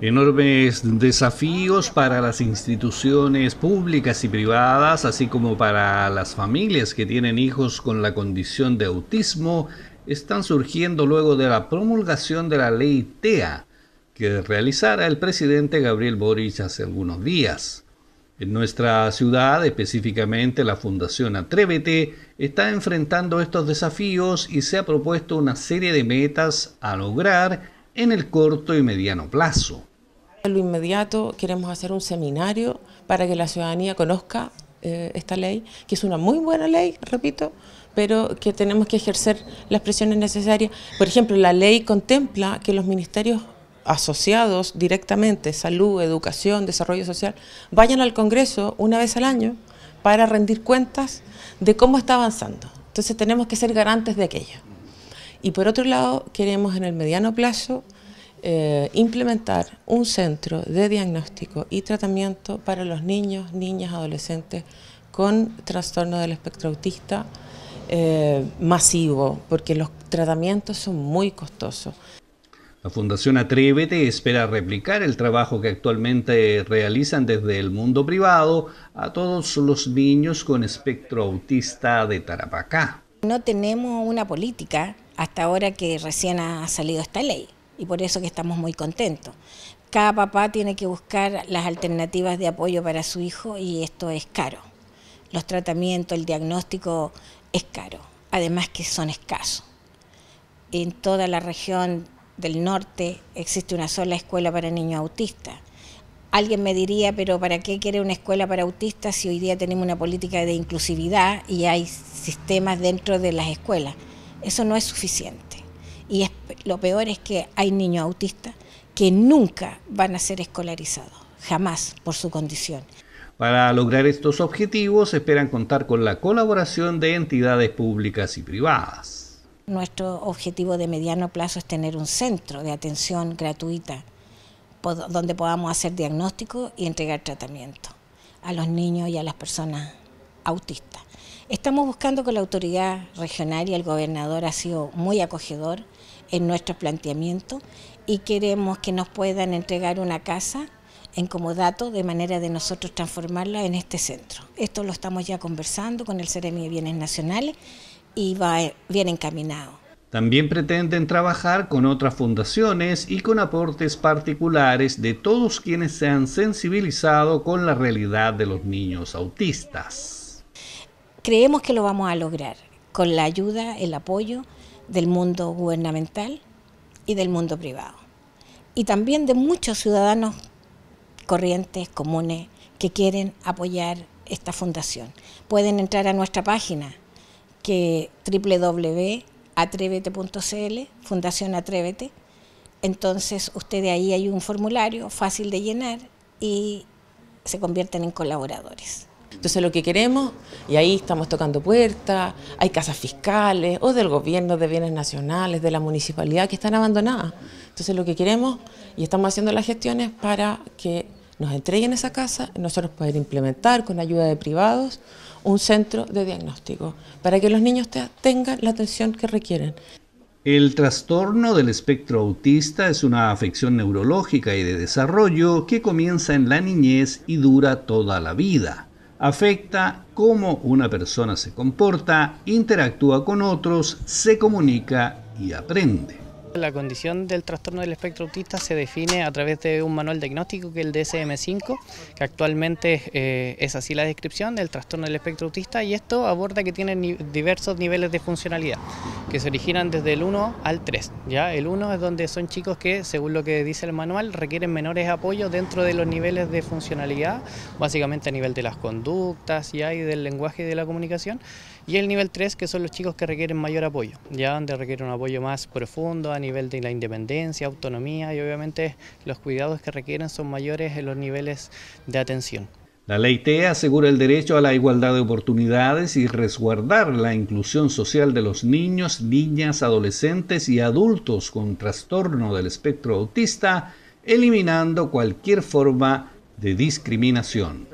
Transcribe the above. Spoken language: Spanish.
enormes desafíos para las instituciones públicas y privadas, así como para las familias que tienen hijos con la condición de autismo, están surgiendo luego de la promulgación de la ley TEA, que realizara el presidente Gabriel Boric hace algunos días. En nuestra ciudad, específicamente la Fundación Atrévete, está enfrentando estos desafíos y se ha propuesto una serie de metas a lograr en el corto y mediano plazo. lo inmediato queremos hacer un seminario para que la ciudadanía conozca eh, esta ley, que es una muy buena ley, repito, pero que tenemos que ejercer las presiones necesarias. Por ejemplo, la ley contempla que los ministerios asociados directamente, salud, educación, desarrollo social, vayan al Congreso una vez al año para rendir cuentas de cómo está avanzando. Entonces tenemos que ser garantes de aquello. Y por otro lado, queremos en el mediano plazo eh, implementar un centro de diagnóstico y tratamiento para los niños, niñas, adolescentes con trastorno del espectro autista eh, masivo, porque los tratamientos son muy costosos. La Fundación Atrévete espera replicar el trabajo que actualmente realizan desde el mundo privado a todos los niños con espectro autista de Tarapacá. No tenemos una política hasta ahora que recién ha salido esta ley y por eso que estamos muy contentos. Cada papá tiene que buscar las alternativas de apoyo para su hijo y esto es caro. Los tratamientos, el diagnóstico es caro, además que son escasos. En toda la región del norte existe una sola escuela para niños autistas. Alguien me diría, pero ¿para qué quiere una escuela para autistas si hoy día tenemos una política de inclusividad y hay sistemas dentro de las escuelas? eso no es suficiente. Y lo peor es que hay niños autistas que nunca van a ser escolarizados, jamás por su condición. Para lograr estos objetivos esperan contar con la colaboración de entidades públicas y privadas. Nuestro objetivo de mediano plazo es tener un centro de atención gratuita donde podamos hacer diagnóstico y entregar tratamiento a los niños y a las personas autistas. Estamos buscando con la autoridad regional y el gobernador ha sido muy acogedor en nuestro planteamiento y queremos que nos puedan entregar una casa en comodato de manera de nosotros transformarla en este centro. Esto lo estamos ya conversando con el Seremi de Bienes Nacionales y va bien encaminado. También pretenden trabajar con otras fundaciones y con aportes particulares de todos quienes se han sensibilizado con la realidad de los niños autistas creemos que lo vamos a lograr con la ayuda, el apoyo del mundo gubernamental y del mundo privado. Y también de muchos ciudadanos corrientes, comunes, que quieren apoyar esta fundación. Pueden entrar a nuestra página que www.atrevete.cl, Fundación Atrévete. Entonces, ustedes ahí hay un formulario fácil de llenar y se convierten en colaboradores. Entonces lo que queremos, y ahí estamos tocando puertas, hay casas fiscales o del gobierno de bienes nacionales, de la municipalidad que están abandonadas. Entonces lo que queremos y estamos haciendo las gestiones para que nos entreguen esa casa, nosotros poder implementar con ayuda de privados un centro de diagnóstico para que los niños tengan la atención que requieren. El trastorno del espectro autista es una afección neurológica y de desarrollo que comienza en la niñez y dura toda la vida afecta cómo una persona se comporta, interactúa con otros, se comunica y aprende. La condición del trastorno del espectro autista se define a través de un manual diagnóstico que es el DSM-5, que actualmente eh, es así la descripción del trastorno del espectro autista y esto aborda que tiene diversos niveles de funcionalidad que se originan desde el 1 al 3. ¿ya? El 1 es donde son chicos que, según lo que dice el manual, requieren menores apoyos dentro de los niveles de funcionalidad, básicamente a nivel de las conductas ...y y del lenguaje y de la comunicación, y el nivel 3 que son los chicos que requieren mayor apoyo, ya donde requieren un apoyo más profundo, nivel de la independencia, autonomía y obviamente los cuidados que requieren son mayores en los niveles de atención. La ley TEA asegura el derecho a la igualdad de oportunidades y resguardar la inclusión social de los niños, niñas, adolescentes y adultos con trastorno del espectro autista, eliminando cualquier forma de discriminación.